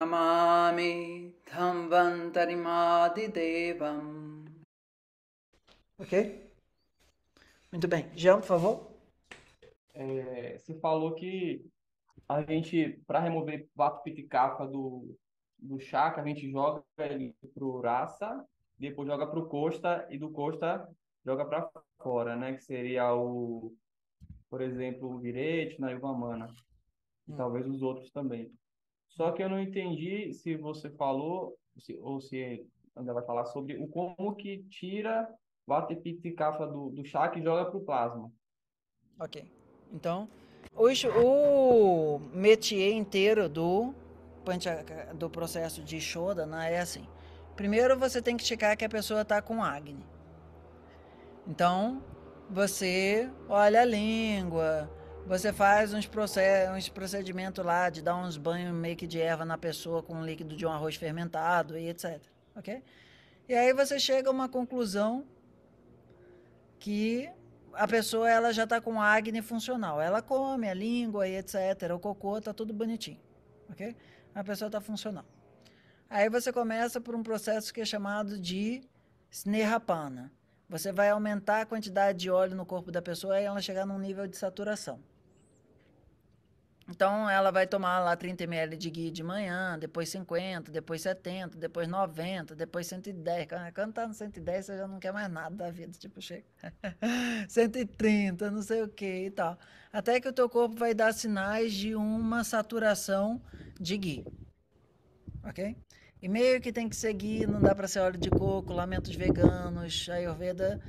नमामि Devam. Ok? Muito bem. Jean, por favor. É, você falou que a gente, para remover vato piticapa do, do chakra, a gente joga ele pro raça, depois joga pro costa e do costa joga para fora, né? Que seria o, por exemplo, o virete, na Yuvamana. E hum. talvez os outros também. Só que eu não entendi se você falou, se, ou se ainda vai falar sobre o como que tira o ATP cafa do, do chakra e joga para o plasma. Ok. Então, hoje o métier inteiro do, do processo de Shodana né, é assim. Primeiro você tem que checar que a pessoa está com Agni. Então, você olha a língua, você faz uns, proced uns procedimentos lá de dar uns banhos meio que de erva na pessoa com um líquido de um arroz fermentado e etc. Ok? E aí você chega a uma conclusão que a pessoa ela já está com acne funcional. Ela come a língua e etc. O cocô está tudo bonitinho, ok? A pessoa está funcional. Aí você começa por um processo que é chamado de snerrapana. Você vai aumentar a quantidade de óleo no corpo da pessoa e ela chegar num nível de saturação. Então, ela vai tomar lá 30 ml de guia de manhã, depois 50, depois 70, depois 90, depois 110. Quando tá no 110, você já não quer mais nada da vida, tipo, chega. 130, não sei o que e tal. Até que o teu corpo vai dar sinais de uma saturação de guia. Ok? E meio que tem que seguir, não dá para ser óleo de coco, lamentos veganos, Ayurveda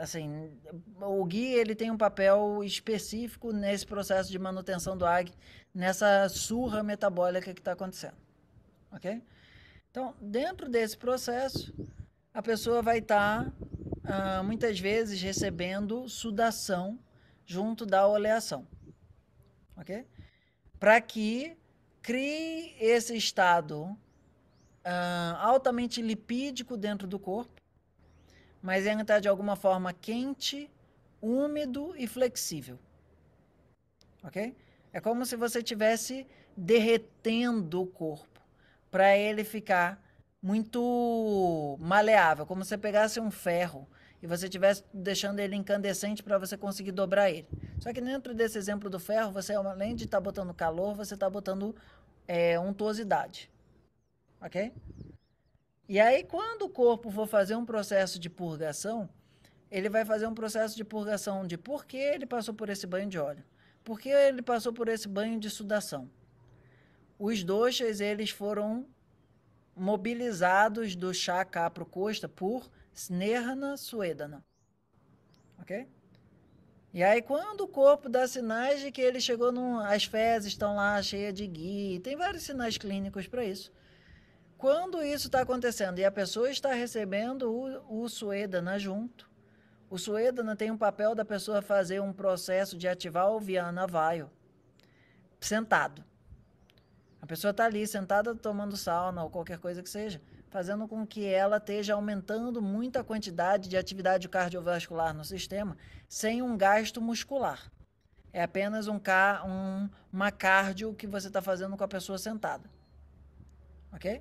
assim, o Gui ele tem um papel específico nesse processo de manutenção do AG, nessa surra metabólica que está acontecendo, ok? Então, dentro desse processo, a pessoa vai estar tá, ah, muitas vezes recebendo sudação junto da oleação, ok? Para que crie esse estado ah, altamente lipídico dentro do corpo mas ele está de alguma forma quente, úmido e flexível. Ok? É como se você tivesse derretendo o corpo para ele ficar muito maleável, como se você pegasse um ferro e você tivesse deixando ele incandescente para você conseguir dobrar ele. Só que dentro desse exemplo do ferro, você além de estar tá botando calor, você está botando é, untuosidade, ok? E aí, quando o corpo for fazer um processo de purgação, ele vai fazer um processo de purgação de por que ele passou por esse banho de óleo, por que ele passou por esse banho de sudação. Os doxas, eles foram mobilizados do chá cá pro costa por Snerna Suedana. Ok? E aí, quando o corpo dá sinais de que ele chegou num. As fezes estão lá cheias de gui, tem vários sinais clínicos para isso quando isso está acontecendo e a pessoa está recebendo o, o Suedana junto, o Suedana tem um papel da pessoa fazer um processo de ativar o Viana Vaio, sentado. A pessoa está ali, sentada, tomando sauna ou qualquer coisa que seja, fazendo com que ela esteja aumentando muita quantidade de atividade cardiovascular no sistema, sem um gasto muscular. É apenas um, um uma cardio que você está fazendo com a pessoa sentada. Ok?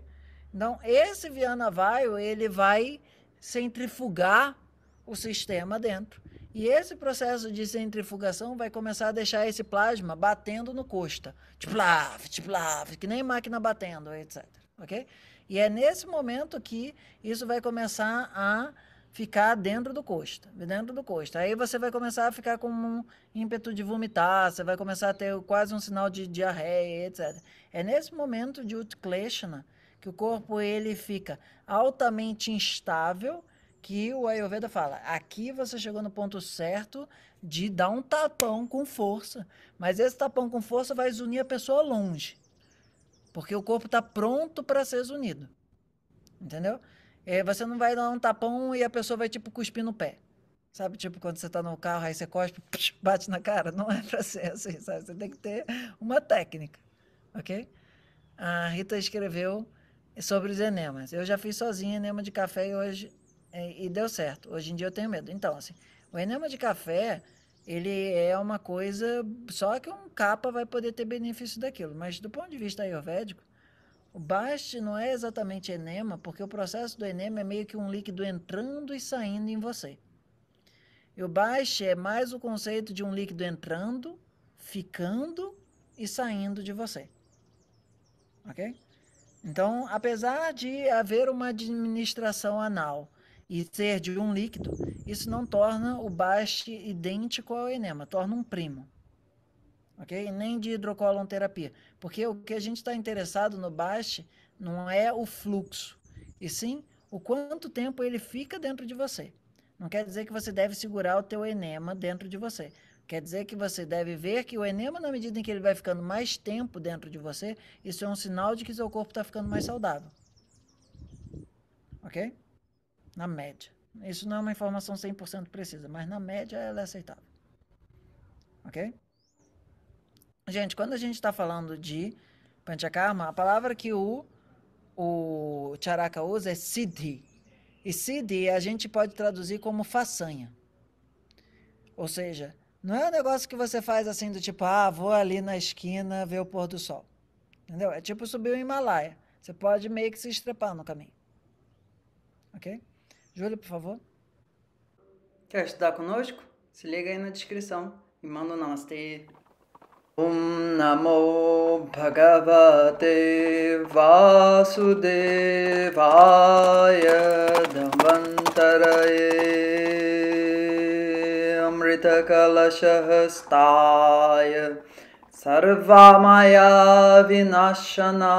Então, esse Viana Vaio, ele vai centrifugar o sistema dentro. E esse processo de centrifugação vai começar a deixar esse plasma batendo no costa. Tiplaf, tiplaf, que nem máquina batendo, etc. Ok? E é nesse momento que isso vai começar a ficar dentro do costa, dentro do costa. Aí você vai começar a ficar com um ímpeto de vomitar, você vai começar a ter quase um sinal de diarreia, etc. É nesse momento de Utkleshana que o corpo ele fica altamente instável, que o Ayurveda fala, aqui você chegou no ponto certo de dar um tapão com força, mas esse tapão com força vai unir a pessoa longe, porque o corpo está pronto para ser unido, entendeu? É, você não vai dar um tapão e a pessoa vai tipo cuspir no pé. Sabe, tipo, quando você está no carro, aí você cospe, bate na cara. Não é para ser assim, sabe? Você tem que ter uma técnica, ok? A Rita escreveu é sobre os enemas. Eu já fiz sozinho enema de café e hoje e, é, e deu certo. Hoje em dia eu tenho medo. Então, assim, o enema de café, ele é uma coisa só que um capa vai poder ter benefício daquilo, mas do ponto de vista ayurvédico, o baste não é exatamente enema, porque o processo do enema é meio que um líquido entrando e saindo em você. E o baste é mais o conceito de um líquido entrando, ficando e saindo de você. OK? Então, apesar de haver uma administração anal e ser de um líquido, isso não torna o baste idêntico ao enema, torna um primo. Ok? Nem de hidrocólon terapia. Porque o que a gente está interessado no baste não é o fluxo, e sim o quanto tempo ele fica dentro de você. Não quer dizer que você deve segurar o teu enema dentro de você. Quer dizer que você deve ver que o enema, é na medida em que ele vai ficando mais tempo dentro de você, isso é um sinal de que seu corpo está ficando mais saudável. Ok? Na média. Isso não é uma informação 100% precisa, mas na média ela é aceitável. Ok? Gente, quando a gente está falando de Panchakarma, a palavra que o, o Charaka usa é Siddhi. E Siddhi a gente pode traduzir como façanha. Ou seja, não é um negócio que você faz assim do tipo, ah, vou ali na esquina ver o pôr do sol. Entendeu? É tipo subir o Himalaia. Você pode meio que se estrepar no caminho. Ok? Júlio, por favor. Quer estudar conosco? Se liga aí na descrição e manda o um namastê. Om Namo Bhagavate Vasudevaya Dhamvantaraye हृतकलशहस्ताय सर्वामया विनाशनाय